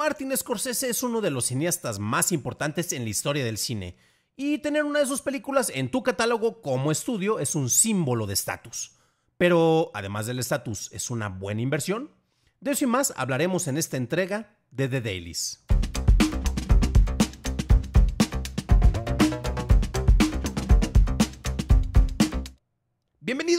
Martin Scorsese es uno de los cineastas más importantes en la historia del cine, y tener una de sus películas en tu catálogo como estudio es un símbolo de estatus. Pero, además del estatus, ¿es una buena inversión? De eso y más hablaremos en esta entrega de The Dailies.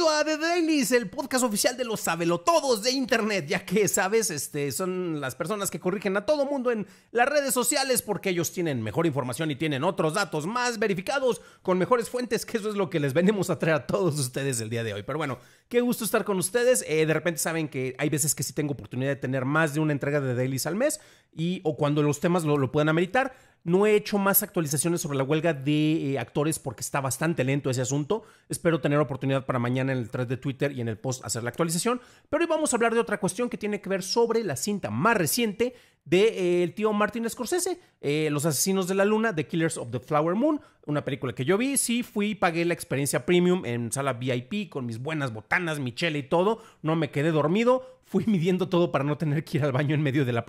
a The Dailies, el podcast oficial de los sabelotodos de internet, ya que, sabes, este, son las personas que corrigen a todo mundo en las redes sociales porque ellos tienen mejor información y tienen otros datos más verificados con mejores fuentes, que eso es lo que les venimos a traer a todos ustedes el día de hoy. Pero bueno, qué gusto estar con ustedes. Eh, de repente saben que hay veces que sí tengo oportunidad de tener más de una entrega de Dailies al mes y o cuando los temas lo, lo puedan ameritar. No he hecho más actualizaciones sobre la huelga de eh, actores porque está bastante lento ese asunto. Espero tener oportunidad para mañana en el thread de Twitter y en el post hacer la actualización. Pero hoy vamos a hablar de otra cuestión que tiene que ver sobre la cinta más reciente del de, eh, el tío Martin Scorsese, eh, Los Asesinos de la Luna, The Killers of the Flower Moon, una película que yo vi. Sí, fui pagué la experiencia premium en sala VIP con mis buenas botanas, mi chela y todo. No me quedé dormido fui midiendo todo para no tener que ir al baño en medio de la,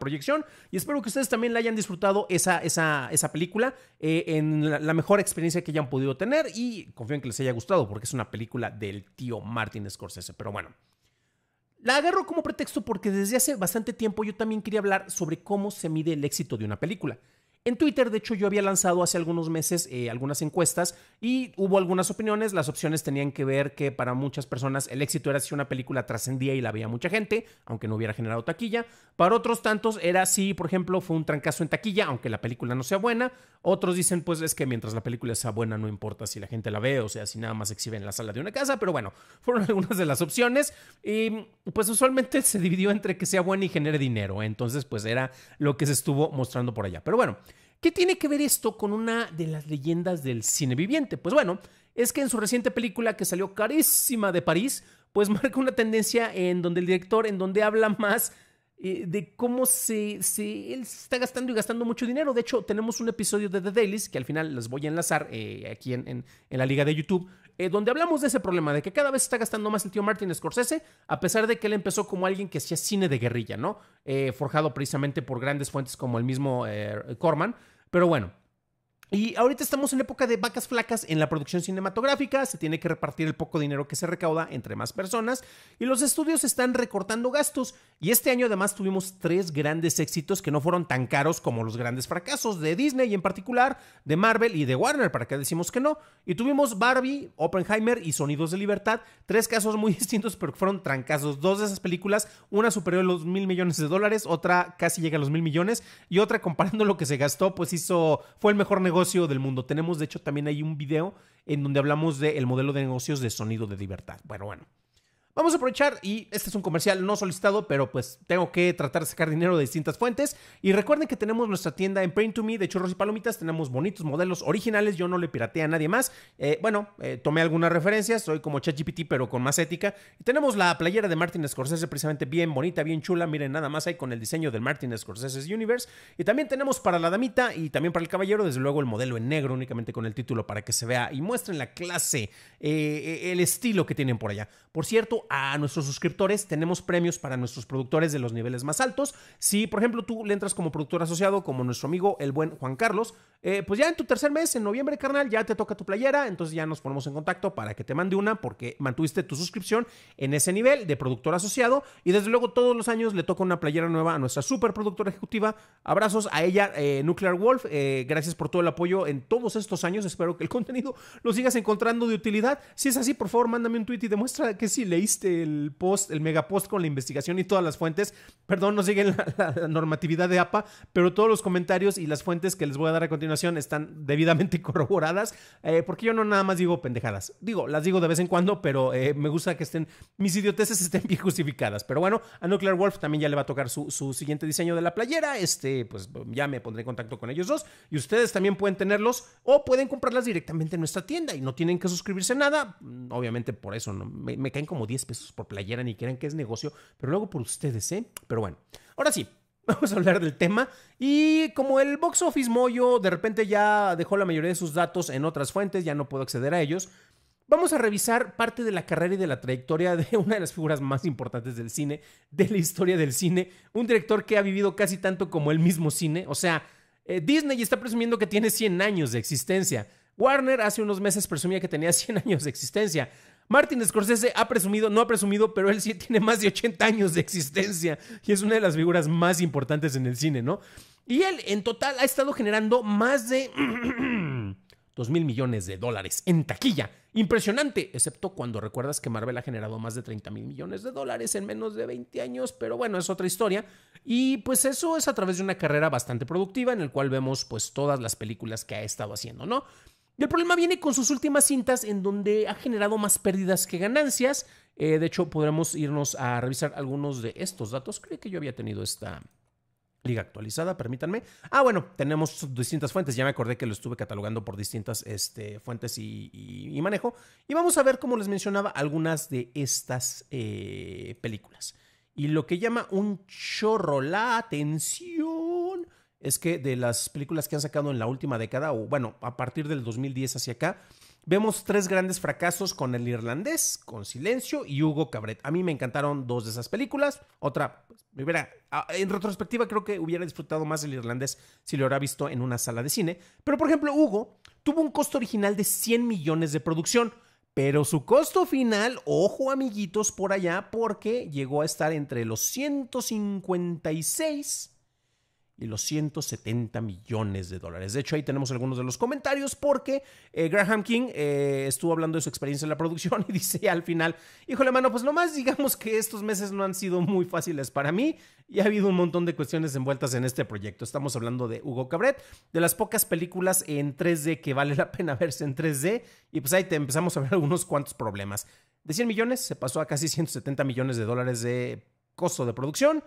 proyección. Y espero que ustedes también la hayan disfrutado esa, película eh, en la, la, mejor experiencia que hayan podido tener. Y confío en que les haya gustado porque es una película del tío Martin Scorsese. Pero bueno. La agarro como pretexto porque desde hace bastante tiempo yo también quería hablar sobre cómo se mide el éxito de una película. En Twitter, de hecho, yo había lanzado hace algunos meses eh, algunas encuestas y hubo algunas opiniones. Las opciones tenían que ver que para muchas personas el éxito era si una película trascendía y la veía mucha gente, aunque no hubiera generado taquilla. Para otros tantos era si, por ejemplo, fue un trancazo en taquilla, aunque la película no sea buena. Otros dicen, pues es que mientras la película sea buena no importa si la gente la ve, o sea, si nada más se exhibe en la sala de una casa. Pero bueno, fueron algunas de las opciones y pues usualmente se dividió entre que sea buena y genere dinero. Entonces, pues era lo que se estuvo mostrando por allá. Pero bueno. ¿Qué tiene que ver esto con una de las leyendas del cine viviente? Pues bueno, es que en su reciente película que salió carísima de París, pues marca una tendencia en donde el director, en donde habla más eh, de cómo se, se, él está gastando y gastando mucho dinero. De hecho, tenemos un episodio de The Dailys, que al final les voy a enlazar eh, aquí en, la liga de YouTube, eh, donde hablamos de ese problema, de que cada vez está gastando más el tío Martin Scorsese, a pesar de que él empezó como alguien que hacía cine de guerrilla, ¿no? forjado precisamente por grandes fuentes como el mismo Corman. Pero bueno, y ahorita estamos en época de vacas flacas en la producción cinematográfica, se tiene que repartir el poco dinero que se recauda entre más personas y los estudios están recortando gastos. Y este año además tuvimos tres grandes éxitos que no fueron tan caros como los grandes fracasos de Disney y en particular de Marvel y de Warner, para que decimos que no. Y tuvimos Barbie, Oppenheimer y Sonidos de Libertad, tres casos muy distintos pero que fueron trancazos. Dos de esas películas, una superior a los mil millones de dólares, otra casi llega a los mil millones y otra comparando lo que se gastó, pues hizo, fue el mejor negocio del mundo. Tenemos, de hecho, también hay un video en donde hablamos del el modelo de negocios de sonido de libertad. Bueno, bueno. Vamos a aprovechar, y este es un comercial no solicitado, pero pues tengo que tratar de sacar dinero de distintas fuentes. Y recuerden que tenemos nuestra tienda en paint to Me de churros y palomitas, tenemos bonitos modelos originales, yo no le pirateé a nadie más. Eh, bueno, eh, tomé algunas referencias, soy como ChatGPT, pero con más ética. Y tenemos la playera de Martin Scorsese, precisamente bien bonita, bien chula, miren nada más hay con el diseño del Martin Scorsese Universe. Y también tenemos para la damita y también para el caballero, desde luego el modelo en negro, únicamente con el título para que se vea y muestren la clase, eh, el estilo que tienen por allá. Por cierto, a nuestros suscriptores tenemos premios para nuestros productores de los niveles más altos. Si, por ejemplo, tú le entras como productor asociado, como nuestro amigo el buen Juan Carlos, eh, pues ya en tu tercer mes, en noviembre, carnal, ya te toca tu playera. Entonces ya nos ponemos en contacto para que te mande una porque mantuviste tu suscripción en ese nivel de productor asociado. Y desde luego todos los años le toca una playera nueva a nuestra super productora ejecutiva. Abrazos a ella, eh, Nuclear Wolf. Eh, gracias por todo el apoyo en todos estos años. Espero que el contenido lo sigas encontrando de utilidad. Si es así, por favor, mándame un tweet y demuestra que sí leíste el post, el megapost con la investigación y todas las fuentes. Perdón, no siguen la, normatividad de APA, pero todos los comentarios y las fuentes que les voy a dar a continuación están debidamente corroboradas, eh, porque yo no nada más digo pendejadas. Digo, las digo de vez en cuando, pero eh, me gusta que estén, mis idioteces estén bien justificadas. Pero bueno, a Nuclear Wolf también ya le va a tocar su, su siguiente diseño de la playera. Este, pues ya me pondré en contacto con ellos dos y ustedes también pueden tenerlos o pueden comprarlas directamente en nuestra tienda y no tienen que suscribirse nada. Mm, obviamente por eso no, me, me caen como 10 pesos por playera ni crean que es negocio, pero luego por ustedes, ¿eh? Pero bueno, ahora sí, vamos a hablar del tema. Y como el box office Moyo de repente ya dejó la mayoría de sus datos en otras fuentes, ya no puedo acceder a ellos, vamos a revisar parte de la carrera y de la trayectoria de una de las figuras más importantes del cine, de la historia del cine, un director que ha vivido casi tanto como el mismo cine, o sea, eh, Disney está presumiendo que tiene 100 años de existencia. Warner hace unos meses presumía que tenía 100 años de existencia. Martin Scorsese ha presumido, no ha presumido, pero él sí tiene más de 80 años de existencia y es una de las figuras más importantes en el cine, ¿no? Y él en total ha estado generando más de 2 mil millones de dólares en taquilla. Impresionante, excepto cuando recuerdas que Marvel ha generado más de 30 mil millones de dólares en menos de 20 años, pero bueno, es otra historia. Y pues eso es a través de una carrera bastante productiva en el cual vemos pues todas las películas que ha estado haciendo, ¿no? Y el problema viene con sus últimas cintas en donde ha generado más pérdidas que ganancias. Eh, de hecho, podremos irnos a revisar algunos de estos datos. Creo que yo había tenido esta liga actualizada, permítanme. Ah, bueno, tenemos distintas fuentes. Ya me acordé que lo estuve catalogando por distintas este, fuentes y, manejo. Y vamos a ver, como les mencionaba, algunas de estas eh, películas. Y lo que llama un chorro la atención es que de las películas que han sacado en la última década, o bueno, a partir del 2010 hacia acá, vemos tres grandes fracasos con El Irlandés, con Silencio y Hugo Cabret. A mí me encantaron dos de esas películas. Otra, pues, en retrospectiva creo que hubiera disfrutado más El Irlandés si lo hubiera visto en una sala de cine. Pero por ejemplo, Hugo tuvo un costo original de 100 millones de producción. Pero su costo final, ojo amiguitos por allá, porque llegó a estar entre los 156 y los 170 millones de dólares. De hecho, ahí tenemos algunos de los comentarios porque eh, Graham King eh, estuvo hablando de su experiencia en la producción y dice al final, híjole mano, pues nomás digamos que estos meses no han sido muy fáciles para mí y ha habido un montón de cuestiones envueltas en este proyecto. Estamos hablando de Hugo Cabret, de las pocas películas en 3D que vale la pena verse en 3D y pues ahí te empezamos a ver algunos cuantos problemas. De 100 millones se pasó a casi 170 millones de dólares de costo de producción.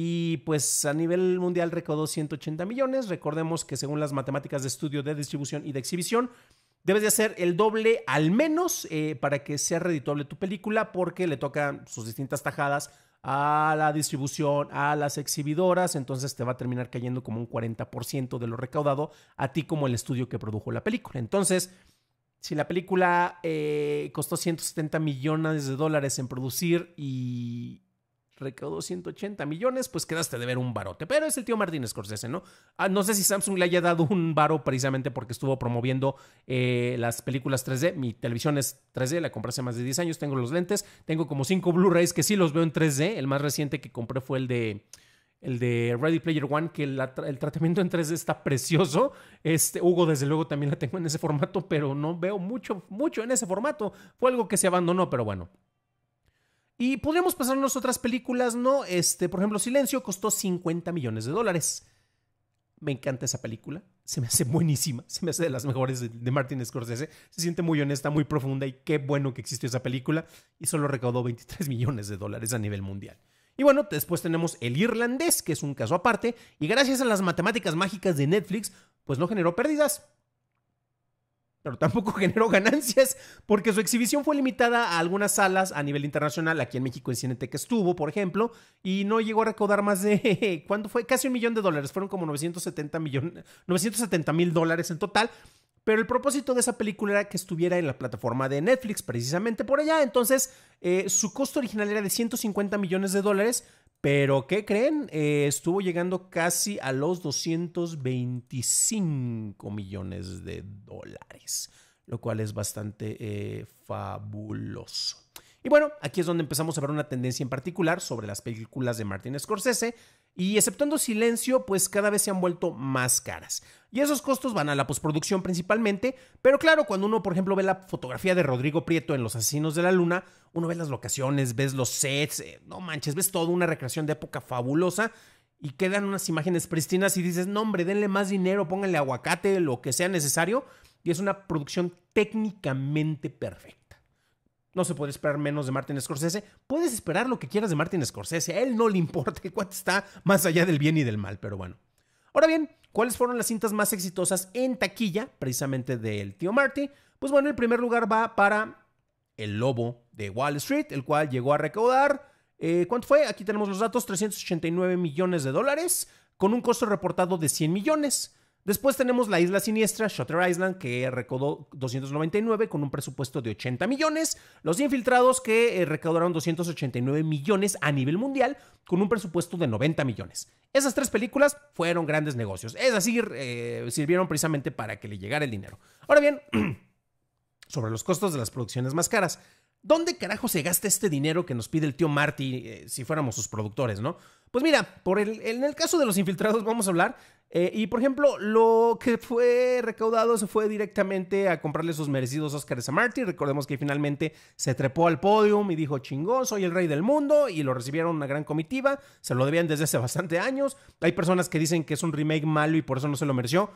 Y pues a nivel mundial recaudó 180 millones. Recordemos que según las matemáticas de estudio de distribución y de exhibición, debes de hacer el doble al menos eh, para que sea redituable tu película porque le tocan sus distintas tajadas a la distribución, a las exhibidoras, entonces te va a terminar cayendo como un 40% de lo recaudado a ti como el estudio que produjo la película. Entonces, si la película eh, costó 170 millones de dólares en producir y, recaudó 180 millones, pues quedaste de ver un barote. Pero es el tío Martínez Scorsese, ¿no? Ah, no sé si Samsung le haya dado un baro precisamente porque estuvo promoviendo eh, las películas 3D. Mi televisión es 3D, la compré hace más de 10 años, tengo los lentes, tengo como 5 Blu-rays que sí los veo en 3D. El más reciente que compré fue el de... El de Ready Player One, que el tratamiento en 3D está precioso. Este, Hugo, desde luego, también la tengo en ese formato, pero no veo mucho, mucho en ese formato. Fue algo que se abandonó, pero bueno. Y podríamos pasarnos otras películas, ¿no? Este, por ejemplo, Silencio costó 50 millones de dólares. Me encanta esa película. Se me hace buenísima. Se me hace de las mejores de, de, Martin Scorsese. Se siente muy honesta, muy profunda y qué bueno que existió esa película. Y solo recaudó 23 millones de dólares a nivel mundial. Y bueno, después tenemos El Irlandés, que es un caso aparte. Y gracias a las matemáticas mágicas de Netflix, pues no generó pérdidas. Pero tampoco generó ganancias porque su exhibición fue limitada a algunas salas a nivel internacional. Aquí en México en que estuvo, por ejemplo, y no llegó a recaudar más de, ¿cuánto fue? Casi un millón de dólares. Fueron como 970 millones, 970 mil dólares en total. Pero el propósito de esa película era que estuviera en la plataforma de Netflix, precisamente por allá. Entonces, eh, su costo original era de 150 millones de dólares, pero, ¿qué creen? Eh, estuvo llegando casi a los 225 millones de dólares, lo cual es bastante eh, fabuloso. Y bueno, aquí es donde empezamos a ver una tendencia en particular sobre las películas de Martin Scorsese, y exceptuando silencio, pues cada vez se han vuelto más caras. Y esos costos van a la postproducción principalmente, pero claro, cuando uno, por ejemplo, ve la fotografía de Rodrigo Prieto en Los Asesinos de la Luna, uno ve las locaciones, ves los sets, eh, no manches, ves toda una recreación de época fabulosa y quedan unas imágenes pristinas y dices, no hombre, denle más dinero, pónganle aguacate, lo que sea necesario, y es una producción técnicamente perfecta. No se puede esperar menos de Martin Scorsese. Puedes esperar lo que quieras de Martin Scorsese. A él no le importa cuánto está más allá del bien y del mal, pero bueno. Ahora bien, ¿cuáles fueron las cintas más exitosas en taquilla, precisamente del tío Marty? Pues bueno, el primer lugar va para El Lobo de Wall Street, el cual llegó a recaudar. Eh, ¿Cuánto fue? Aquí tenemos los datos: 389 millones de dólares, con un costo reportado de 100 millones. Después tenemos la isla siniestra, Shutter Island, que recaudó 299 con un presupuesto de 80 millones. Los infiltrados, que eh, recaudaron 289 millones a nivel mundial con un presupuesto de 90 millones. Esas tres películas fueron grandes negocios. Es decir, eh, sirvieron precisamente para que le llegara el dinero. Ahora bien, sobre los costos de las producciones más caras. ¿Dónde carajo se gasta este dinero que nos pide el tío Marty eh, si fuéramos sus productores, no? Pues mira, por el, en el caso de los infiltrados vamos a hablar. Eh, y por ejemplo, lo que fue recaudado se fue directamente a comprarle sus merecidos Oscars a Marty. Recordemos que finalmente se trepó al podium y dijo, chingón, soy el rey del mundo. Y lo recibieron una gran comitiva. Se lo debían desde hace bastante años. Hay personas que dicen que es un remake malo y por eso no se lo mereció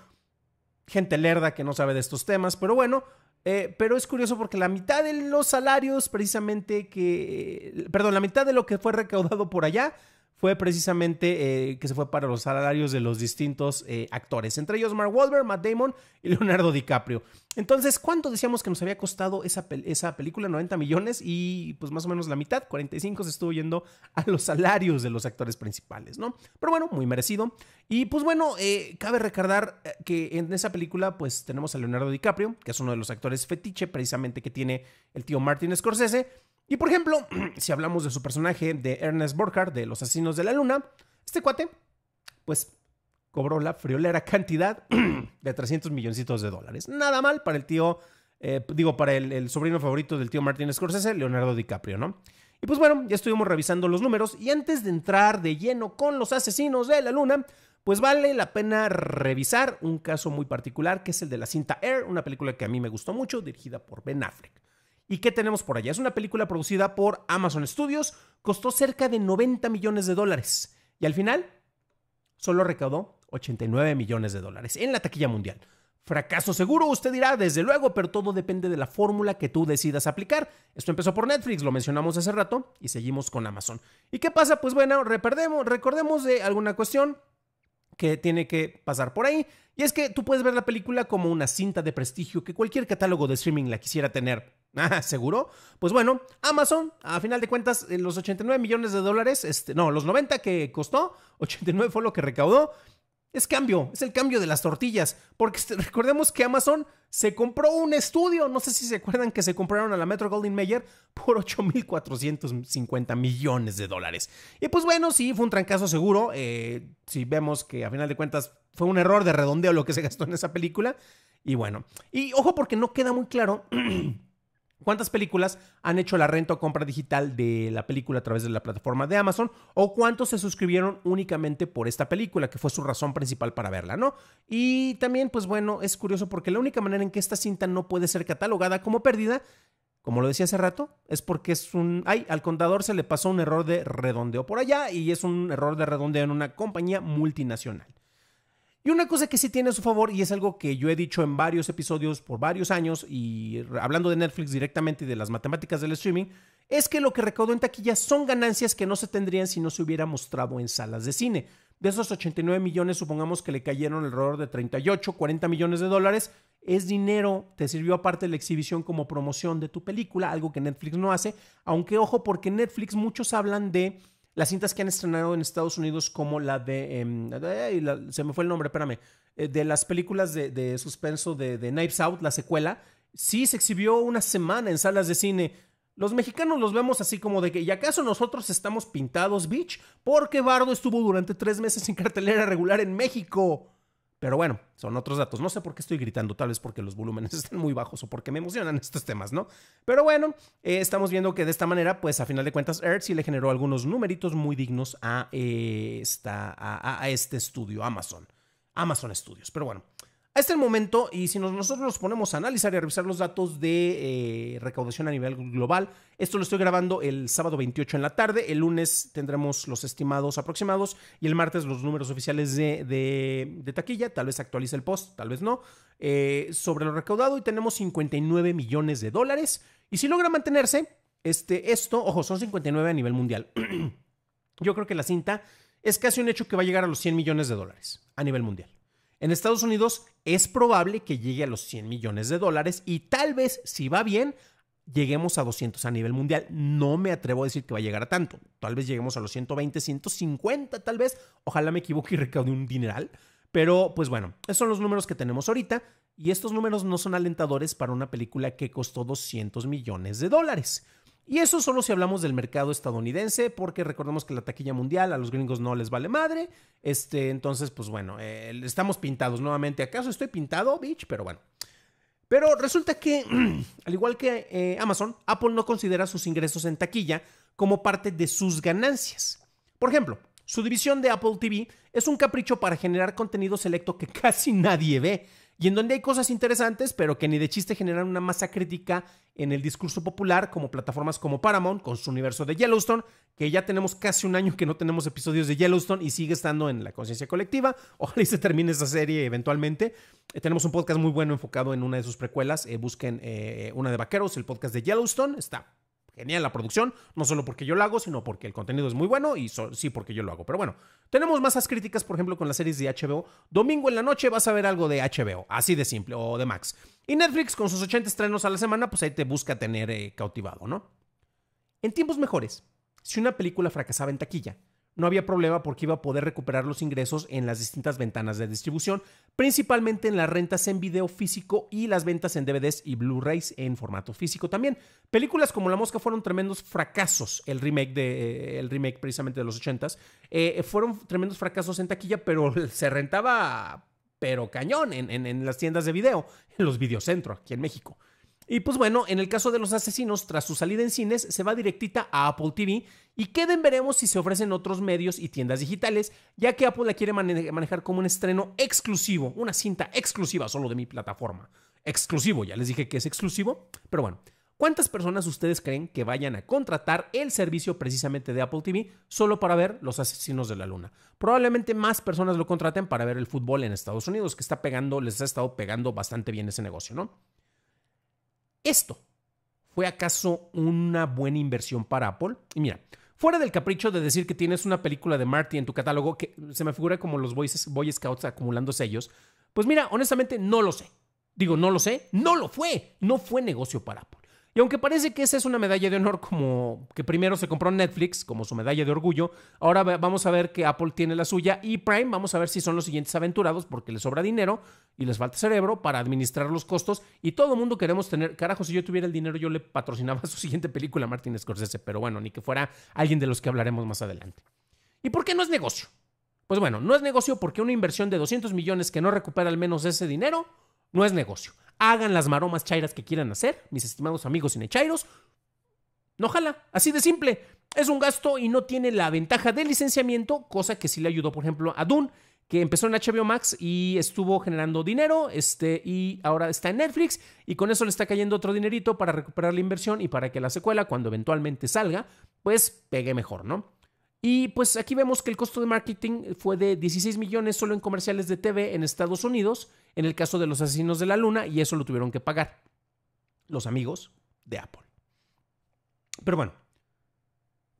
gente lerda que no sabe de estos temas, pero bueno, eh, pero es curioso porque la mitad de los salarios precisamente que, perdón, la mitad de lo que fue recaudado por allá fue precisamente eh, que se fue para los salarios de los distintos eh, actores, entre ellos Mark Wahlberg, Matt Damon y Leonardo DiCaprio. Entonces, ¿cuánto decíamos que nos había costado esa, esa película? 90 millones y pues más o menos la mitad, 45 se estuvo yendo a los salarios de los actores principales, ¿no? Pero bueno, muy merecido. Y pues bueno, eh, cabe recordar que en esa película pues tenemos a Leonardo DiCaprio, que es uno de los actores fetiche precisamente que tiene el tío Martin Scorsese. Y por ejemplo, si hablamos de su personaje de Ernest Borchardt de Los Asesinos de la Luna, este cuate, pues cobró la friolera cantidad de 300 milloncitos de dólares. Nada mal para el tío, eh, digo, para el, el, sobrino favorito del tío Martin Scorsese, Leonardo DiCaprio, ¿no? Y pues bueno, ya estuvimos revisando los números y antes de entrar de lleno con los asesinos de la luna, pues vale la pena revisar un caso muy particular que es el de la cinta Air, una película que a mí me gustó mucho, dirigida por Ben Affleck. ¿Y qué tenemos por allá? Es una película producida por Amazon Studios, costó cerca de 90 millones de dólares y al final solo recaudó 89 millones de dólares en la taquilla mundial. Fracaso seguro, usted dirá, desde luego, pero todo depende de la fórmula que tú decidas aplicar. Esto empezó por Netflix, lo mencionamos hace rato, y seguimos con Amazon. ¿Y qué pasa? Pues bueno, recordemos de alguna cuestión que tiene que pasar por ahí, y es que tú puedes ver la película como una cinta de prestigio que cualquier catálogo de streaming la quisiera tener ¿Seguro? Pues bueno, Amazon, a final de cuentas, eh, los 89 millones de dólares, este, no, los 90 que costó, 89 fue lo que recaudó. Es cambio, es el cambio de las tortillas, porque este, recordemos que Amazon se compró un estudio, no sé si se acuerdan que se compraron a la Metro Golden Mayer por 8.450 millones de dólares. Y pues bueno, sí, fue un trancazo seguro, eh, si vemos que a final de cuentas fue un error de redondeo lo que se gastó en esa película, y bueno, y ojo porque no queda muy claro. ¿Cuántas películas han hecho la renta o compra digital de la película a través de la plataforma de Amazon? ¿O cuántos se suscribieron únicamente por esta película, que fue su razón principal para verla, ¿no? Y también, pues bueno, es curioso porque la única manera en que esta cinta no puede ser catalogada como pérdida, como lo decía hace rato, es porque es un... ¡Ay! Al contador se le pasó un error de redondeo por allá y es un error de redondeo en una compañía multinacional. Y una cosa que sí tiene a su favor, y es algo que yo he dicho en varios episodios por varios años, y hablando de Netflix directamente y de las matemáticas del streaming, es que lo que recaudó en taquillas son ganancias que no se tendrían si no se hubiera mostrado en salas de cine. De esos 89 millones, supongamos que le cayeron alrededor de 38, 40 millones de dólares. Es dinero, te sirvió aparte de la exhibición como promoción de tu película, algo que Netflix no hace. Aunque ojo, porque Netflix muchos hablan de las cintas que han estrenado en Estados Unidos como la de... Em, se me fue el nombre, espérame. Eh, de las películas de, suspenso de, Knives Out, la secuela, sí se exhibió una semana en salas de cine. Los mexicanos los vemos así como de que, ¿y acaso nosotros estamos pintados, bitch? Porque Bardo estuvo durante tres meses sin cartelera regular en México. Pero bueno, son otros datos. No sé por qué estoy gritando, tal vez porque los volúmenes están muy bajos o porque me emocionan estos temas, ¿no? Pero bueno, eh, estamos viendo que de esta manera, pues a final de cuentas, Earth sí le generó algunos numeritos muy dignos a, eh, esta, a este estudio, Amazon. Amazon Studios. Pero bueno, hasta el momento, y si nosotros nos ponemos a analizar y a revisar los datos de eh, recaudación a nivel global, esto lo estoy grabando el sábado 28 en la tarde, el lunes tendremos los estimados aproximados y el martes los números oficiales de, taquilla, tal vez actualice el post, tal vez no, eh, sobre lo recaudado y tenemos 59 millones de dólares. Y si logra mantenerse, este, esto, ojo, son 59 a nivel mundial. Yo creo que la cinta es casi un hecho que va a llegar a los 100 millones de dólares a nivel mundial. En Estados Unidos es probable que llegue a los 100 millones de dólares y tal vez, si va bien, lleguemos a 200 a nivel mundial. No me atrevo a decir que va a llegar a tanto. Tal vez lleguemos a los 120, 150 tal vez. Ojalá me equivoque y recaude un dineral. Pero pues bueno, esos son los números que tenemos ahorita y estos números no son alentadores para una película que costó 200 millones de dólares. Y eso solo si hablamos del mercado estadounidense, porque recordemos que la taquilla mundial a los gringos no les vale madre. Este, entonces, pues bueno, estamos pintados nuevamente. ¿Acaso estoy pintado, bitch? Pero bueno. Pero resulta que, al igual que eh, Amazon, Apple no considera sus ingresos en taquilla como parte de sus ganancias. Por ejemplo, su división de Apple TV es un capricho para generar contenido selecto que casi nadie ve y en donde hay cosas interesantes, pero que ni de chiste generan una masa crítica en el discurso popular, como plataformas como Paramount, con su universo de Yellowstone, que ya tenemos casi un año que no tenemos episodios de Yellowstone y sigue estando en la conciencia colectiva. Ojalá se termine esa serie eventualmente. Eh, tenemos un podcast muy bueno enfocado en una de sus precuelas. Eh, busquen eh, una de Vaqueros, el podcast de Yellowstone. Está genial la producción, no solo porque yo lo hago, sino porque el contenido es muy bueno y sí porque yo lo hago. Pero bueno, tenemos masas críticas, por ejemplo, con las series de HBO. Domingo en la noche vas a ver algo de HBO, así de simple, o de Max. Y Netflix con sus 80 estrenos a la semana, pues ahí te busca tener eh, cautivado, ¿no? En tiempos mejores, si una película fracasaba en taquilla, no había problema porque iba a poder recuperar los ingresos en las distintas ventanas de distribución, principalmente en las rentas en video físico y las ventas en DVDs y Blu-rays en formato físico también. Películas como La Mosca fueron tremendos fracasos, el remake, de, eh, el remake precisamente de los 80s, eh, fueron tremendos fracasos en taquilla, pero se rentaba pero cañón en, las tiendas de video, en los videocentros aquí en México. Y pues bueno, en el caso de Los Asesinos, tras su salida en cines, se va directita a Apple TV y queden veremos si se ofrecen otros medios y tiendas digitales, ya que Apple la quiere manejar como un estreno exclusivo, una cinta exclusiva solo de mi plataforma. Exclusivo, ya les dije que es exclusivo, pero bueno. ¿Cuántas personas ustedes creen que vayan a contratar el servicio precisamente de Apple TV solo para ver Los Asesinos de la Luna? Probablemente más personas lo contraten para ver el fútbol en Estados Unidos, que está pegando, les ha estado pegando bastante bien ese negocio, ¿no? ¿Esto fue acaso una buena inversión para Apple? Y mira, fuera del capricho de decir que tienes una película de Marty en tu catálogo, que se me figura como los Boy Scouts acumulando sellos, pues mira, honestamente no lo sé. Digo, no lo sé, no lo fue, no fue negocio para Apple. Y aunque parece que esa es una medalla de honor como que primero se compró Netflix como su medalla de orgullo, ahora vamos a ver que Apple tiene la suya y Prime, vamos a ver si son los siguientes aventurados porque les sobra dinero y les falta cerebro para administrar los costos y todo el mundo queremos tener, carajo, si yo tuviera el dinero yo le patrocinaba su siguiente película a Martin Scorsese, pero bueno, ni que fuera alguien de los que hablaremos más adelante. ¿Y por qué no es negocio? Pues bueno, no es negocio porque una inversión de 200 millones que no recupera al menos ese dinero no es negocio hagan las maromas chairas que quieran hacer, mis estimados amigos cinechairos. No jala, así de simple. Es un gasto y no tiene la ventaja del licenciamiento, cosa que sí le ayudó, por ejemplo, a Dune, que empezó en HBO Max y estuvo generando dinero, este, y ahora está en Netflix, y con eso le está cayendo otro dinerito para recuperar la inversión y para que la secuela, cuando eventualmente salga, pues pegue mejor, ¿no? Y pues aquí vemos que el costo de marketing fue de 16 millones solo en comerciales de TV en Estados Unidos, en el caso de los asesinos de la luna, y eso lo tuvieron que pagar los amigos de Apple. Pero bueno,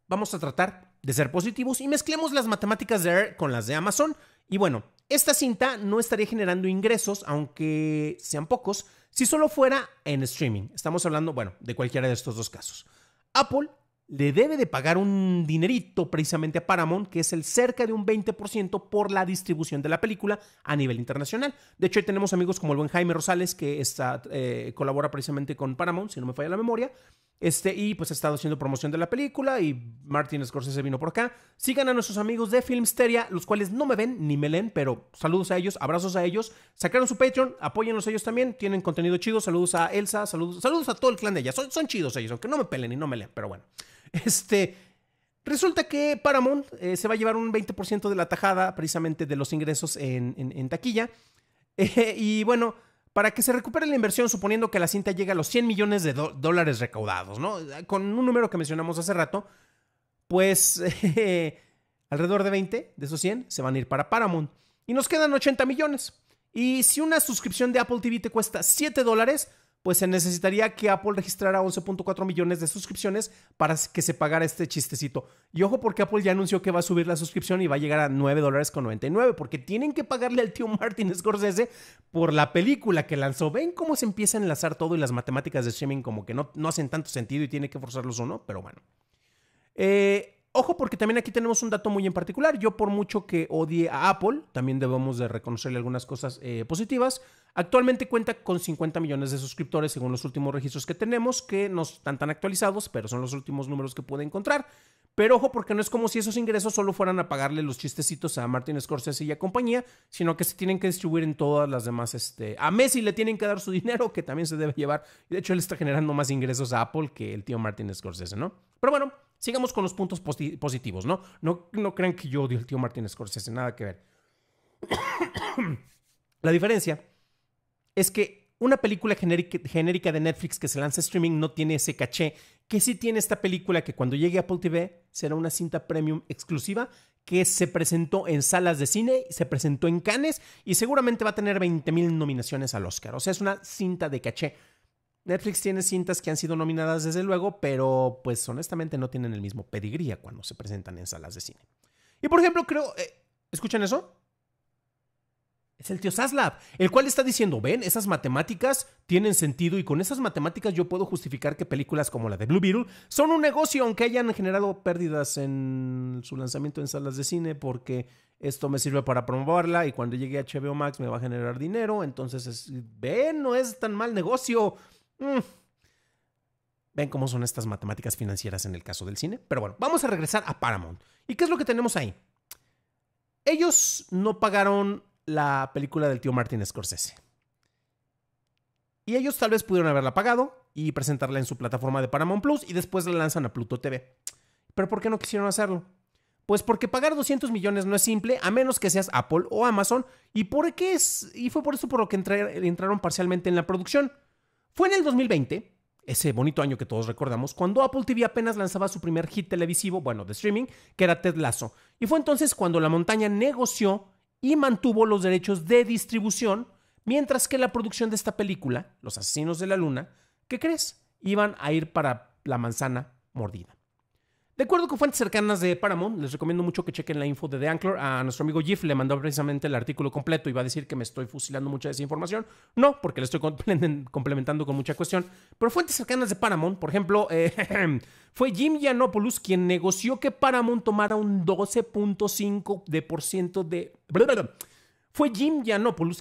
vamos a tratar de ser positivos y mezclemos las matemáticas de Air con las de Amazon. Y bueno, esta cinta no estaría generando ingresos, aunque sean pocos, si solo fuera en streaming. Estamos hablando, bueno, de cualquiera de estos dos casos. Apple le debe de pagar un dinerito precisamente a Paramount, que es el cerca de un 20% por la distribución de la película a nivel internacional. De hecho, ahí tenemos amigos como el buen Jaime Rosales, que está, eh, colabora precisamente con Paramount, si no me falla la memoria, este, y pues ha estado haciendo promoción de la película y Martin Scorsese vino por acá. Sigan a nuestros amigos de Filmsteria, los cuales no me ven ni me leen, pero saludos a ellos, abrazos a ellos. Sacaron su Patreon, apóyenlos ellos también, tienen contenido chido. Saludos a Elsa, saludos, saludos a todo el clan de ellas. Son, son chidos ellos, aunque no me pelen y no me leen, pero bueno. Este, resulta que Paramount eh, se va a llevar un 20% de la tajada precisamente de los ingresos en, taquilla. y bueno, para que se recupere la inversión, suponiendo que la cinta llega a los 100 millones de dólares recaudados, ¿no? Con un número que mencionamos hace rato, pues alrededor de 20 de esos 100 se van a ir para Paramount. Y nos quedan 80 millones. Y si una suscripción de Apple TV te cuesta 7 dólares, pues se necesitaría que Apple registrara 11.4 millones de suscripciones para que se pagara este chistecito. Y ojo porque Apple ya anunció que va a subir la suscripción y va a llegar a 9 dólares con 99, porque tienen que pagarle al tío Martin Scorsese por la película que lanzó. ¿Ven cómo se empieza a enlazar todo y las matemáticas de streaming como que no, no hacen tanto sentido y tiene que forzarlos o no? Pero bueno. Eh, Ojo porque también aquí tenemos un dato muy en particular. Yo por mucho que odie a Apple, también debemos de reconocerle algunas cosas eh, positivas. Actualmente cuenta con 50 millones de suscriptores según los últimos registros que tenemos, que no están tan actualizados, pero son los últimos números que puede encontrar. Pero ojo, porque no es como si esos ingresos solo fueran a pagarle los chistecitos a Martin Scorsese y a compañía, sino que se tienen que distribuir en todas las demás. Este, a Messi le tienen que dar su dinero, que también se debe llevar. De hecho, él está generando más ingresos a Apple que el tío Martin Scorsese, ¿no? Pero bueno, sigamos con los puntos positivos, ¿no? ¿no? No crean que yo odio al tío Martín Scorsese, nada que ver. La diferencia es que una película genérica de Netflix que se lanza streaming no tiene ese caché que sí tiene esta película que cuando llegue a Apple TV será una cinta premium exclusiva que se presentó en salas de cine, se presentó en Cannes y seguramente va a tener 20.000 nominaciones al Oscar. O sea, es una cinta de caché Netflix tiene cintas que han sido nominadas desde luego, pero pues honestamente no tienen el mismo pedigría cuando se presentan en salas de cine. Y por ejemplo, creo... Eh, ¿Escuchan eso? Es el tío Saslav, el cual está diciendo, ven, esas matemáticas tienen sentido y con esas matemáticas yo puedo justificar que películas como la de Blue Beetle son un negocio, aunque hayan generado pérdidas en su lanzamiento en salas de cine, porque esto me sirve para promoverla y cuando llegue a HBO Max me va a generar dinero, entonces, ven, no es tan mal negocio. Mm. Ven cómo son estas matemáticas financieras en el caso del cine. Pero bueno, vamos a regresar a Paramount. ¿Y qué es lo que tenemos ahí? Ellos no pagaron la película del tío Martin Scorsese. Y ellos tal vez pudieron haberla pagado y presentarla en su plataforma de Paramount Plus y después la lanzan a Pluto TV. ¿Pero por qué no quisieron hacerlo? Pues porque pagar 200 millones no es simple, a menos que seas Apple o Amazon, y por qué es, y fue por eso por lo que entraron parcialmente en la producción. Fue en el 2020, ese bonito año que todos recordamos, cuando Apple TV apenas lanzaba su primer hit televisivo, bueno, de streaming, que era Ted Lasso. Y fue entonces cuando la montaña negoció y mantuvo los derechos de distribución, mientras que la producción de esta película, Los Asesinos de la Luna, ¿qué crees? Iban a ir para la manzana mordida. De acuerdo con fuentes cercanas de Paramount, les recomiendo mucho que chequen la info de The Anchor. A nuestro amigo Jeff le mandó precisamente el artículo completo y va a decir que me estoy fusilando mucha información. No, porque le estoy complementando con mucha cuestión. Pero fuentes cercanas de Paramount, por ejemplo, eh, fue Jim Yanopoulos quien negoció que Paramount tomara un 12.5% de... ciento fue Jim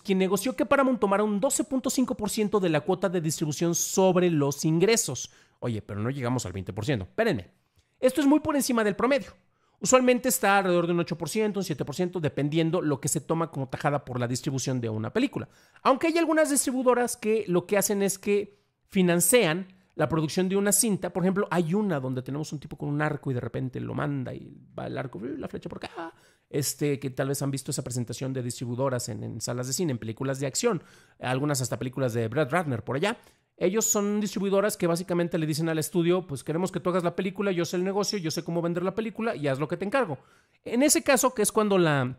quien negoció que Paramount tomara un 12.5% de la cuota de distribución sobre los ingresos. Oye, pero no llegamos al 20%. Espérenme. Esto es muy por encima del promedio. Usualmente está alrededor de un 8%, un 7%, dependiendo lo que se toma como tajada por la distribución de una película. Aunque hay algunas distribuidoras que lo que hacen es que financian la producción de una cinta. Por ejemplo, hay una donde tenemos un tipo con un arco y de repente lo manda y va el arco, la flecha por acá. Este, que tal vez han visto esa presentación de distribuidoras en, salas de cine, en películas de acción, algunas hasta películas de Brad Ratner por allá. Ellos son distribuidoras que básicamente le dicen al estudio, pues queremos que tú hagas la película, yo sé el negocio, yo sé cómo vender la película y haz lo que te encargo. En ese caso, que es cuando la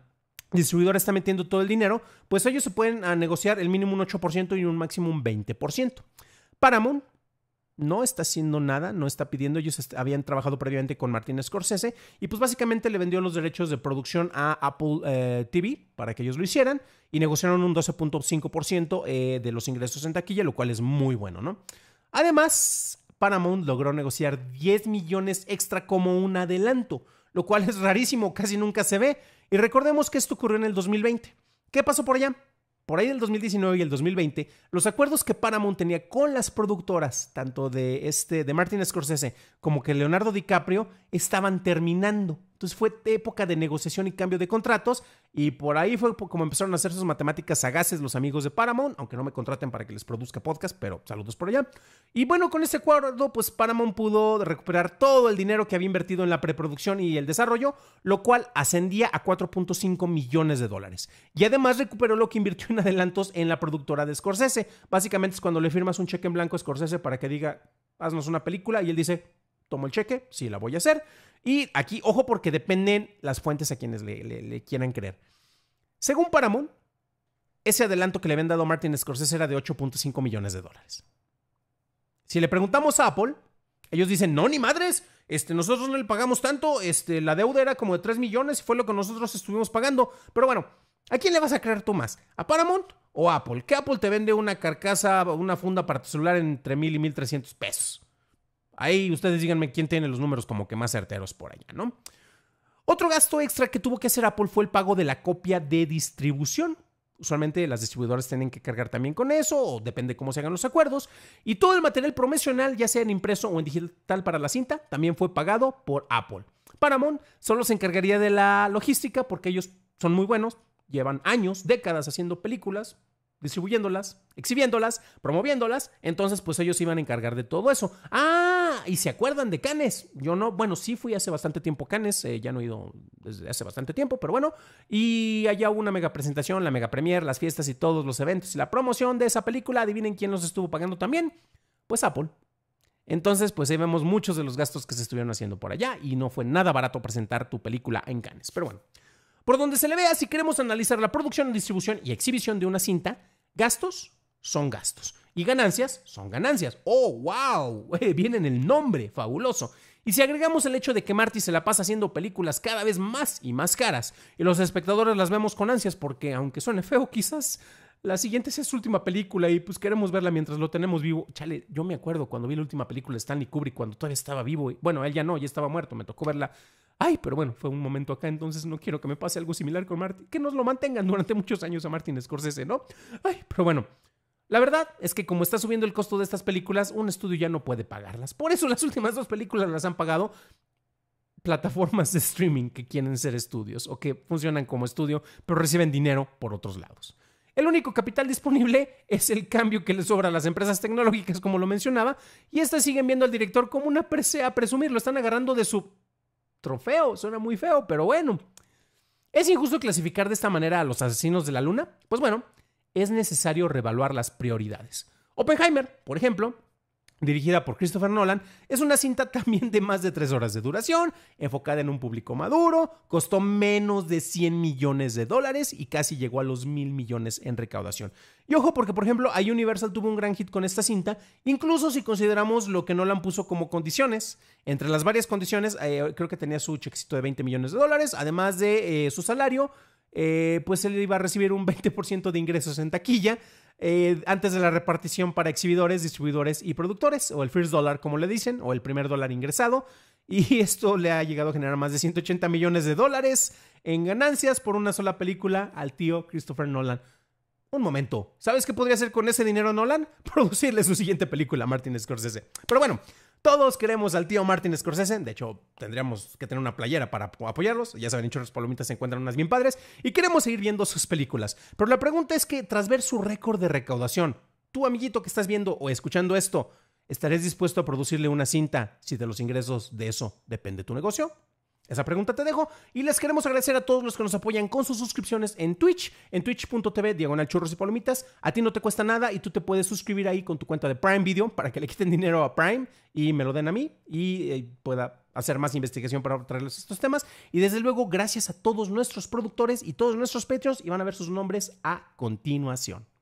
distribuidora está metiendo todo el dinero, pues ellos se pueden negociar el mínimo un 8% y un máximo un 20%. Paramount no está haciendo nada, no está pidiendo. Ellos habían trabajado previamente con Martin Scorsese y pues básicamente le vendió los derechos de producción a Apple eh, TV para que ellos lo hicieran y negociaron un 12.5% eh, de los ingresos en taquilla, lo cual es muy bueno, ¿no? Además, Paramount logró negociar 10 millones extra como un adelanto, lo cual es rarísimo, casi nunca se ve. Y recordemos que esto ocurrió en el 2020. ¿Qué pasó por allá? por ahí del 2019 y el 2020, los acuerdos que Paramount tenía con las productoras, tanto de, este, de Martin Scorsese como que Leonardo DiCaprio, estaban terminando. Entonces fue época de negociación y cambio de contratos y por ahí fue como empezaron a hacer sus matemáticas sagaces los amigos de Paramount, aunque no me contraten para que les produzca podcast, pero saludos por allá. Y bueno, con este acuerdo, pues Paramount pudo recuperar todo el dinero que había invertido en la preproducción y el desarrollo, lo cual ascendía a 4.5 millones de dólares. Y además recuperó lo que invirtió en adelantos en la productora de Scorsese. Básicamente es cuando le firmas un cheque en blanco a Scorsese para que diga, haznos una película y él dice, tomo el cheque, sí la voy a hacer. Y aquí, ojo, porque dependen las fuentes a quienes le, quieran creer. Según Paramount, ese adelanto que le habían dado a Martin Scorsese era de 8.5 millones de dólares. Si le preguntamos a Apple, ellos dicen, no, ni madres, este, nosotros no le pagamos tanto, este, la deuda era como de 3 millones y fue lo que nosotros estuvimos pagando. Pero bueno, ¿a quién le vas a creer tú más? ¿A Paramount o a Apple? ¿Qué Apple te vende una carcasa, una funda para tu celular entre 1000 y 1300 pesos. Ahí ustedes díganme quién tiene los números como que más certeros por allá, ¿no? Otro gasto extra que tuvo que hacer Apple fue el pago de la copia de distribución. Usualmente las distribuidoras tienen que cargar también con eso, o depende cómo se hagan los acuerdos. Y todo el material promocional, ya sea en impreso o en digital para la cinta, también fue pagado por Apple. Paramount solo se encargaría de la logística porque ellos son muy buenos, llevan años, décadas haciendo películas, distribuyéndolas, exhibiéndolas, promoviéndolas. Entonces, pues ellos iban a encargar de todo eso. ¡Ah! ¿y se acuerdan de Cannes, Yo no, bueno, sí fui hace bastante tiempo a Canes, eh, ya no he ido desde hace bastante tiempo, pero bueno, y allá hubo una mega presentación, la mega premier, las fiestas y todos los eventos y la promoción de esa película, adivinen quién los estuvo pagando también, pues Apple. Entonces, pues ahí vemos muchos de los gastos que se estuvieron haciendo por allá y no fue nada barato presentar tu película en Cannes. Pero bueno, por donde se le vea, si queremos analizar la producción, distribución y exhibición de una cinta, gastos son gastos. Y ganancias son ganancias. ¡Oh, wow! Eh, viene en el nombre, fabuloso. Y si agregamos el hecho de que Marty se la pasa haciendo películas cada vez más y más caras, y los espectadores las vemos con ansias porque, aunque suene feo quizás, la siguiente sea su última película y pues queremos verla mientras lo tenemos vivo. Chale, yo me acuerdo cuando vi la última película de Stanley Kubrick cuando todavía estaba vivo. bueno, él ya no, ya estaba muerto, me tocó verla. Ay, pero bueno, fue un momento acá, entonces no quiero que me pase algo similar con Marty, Que nos lo mantengan durante muchos años a Martin Scorsese, ¿no? Ay, pero bueno. La verdad es que como está subiendo el costo de estas películas, un estudio ya no puede pagarlas. Por eso las últimas dos películas las han pagado plataformas de streaming que quieren ser estudios o que funcionan como estudio, pero reciben dinero por otros lados. El único capital disponible es el cambio que les sobra a las empresas tecnológicas, como lo mencionaba, y estas siguen viendo al director como una presea a presumir, lo están agarrando de su trofeo, suena muy feo, pero bueno. ¿Es injusto clasificar de esta manera a los asesinos de la luna? Pues bueno, es necesario revaluar las prioridades. Oppenheimer, por ejemplo, dirigida por Christopher Nolan, es una cinta también de más de tres horas de duración, enfocada en un público maduro, costó menos de 100 millones de dólares y casi llegó a los mil millones en recaudación. Y ojo porque, por ejemplo, iUniversal Universal tuvo un gran hit con esta cinta, incluso si consideramos lo que Nolan puso como condiciones. Entre las varias condiciones, eh, creo que tenía su chequecito de 20 millones de dólares, además de eh, su salario, eh, pues él iba a recibir un 20% de ingresos en taquilla eh, antes de la repartición para exhibidores, distribuidores y productores, o el first dollar como le dicen, o el primer dólar ingresado. Y esto le ha llegado a generar más de 180 millones de dólares en ganancias por una sola película al tío Christopher Nolan. Un momento, ¿sabes qué podría hacer con ese dinero Nolan? Producirle su siguiente película, Martin Scorsese. Pero bueno, todos queremos al tío Martin Scorsese. De hecho, tendríamos que tener una playera para apoyarlos. Ya saben, en Palomitas se encuentran unas bien padres. Y queremos seguir viendo sus películas. Pero la pregunta es que, tras ver su récord de recaudación, tú, amiguito que estás viendo o escuchando esto, ¿estarás dispuesto a producirle una cinta si de los ingresos de eso depende tu negocio? Esa pregunta te dejo y les queremos agradecer a todos los que nos apoyan con sus suscripciones en Twitch, en twitch.tv, diagonal churros y palomitas. A ti no te cuesta nada y tú te puedes suscribir ahí con tu cuenta de Prime Video para que le quiten dinero a Prime y me lo den a mí y eh, pueda hacer más investigación para traerles estos temas. Y desde luego, gracias a todos nuestros productores y todos nuestros Patreons y van a ver sus nombres a continuación.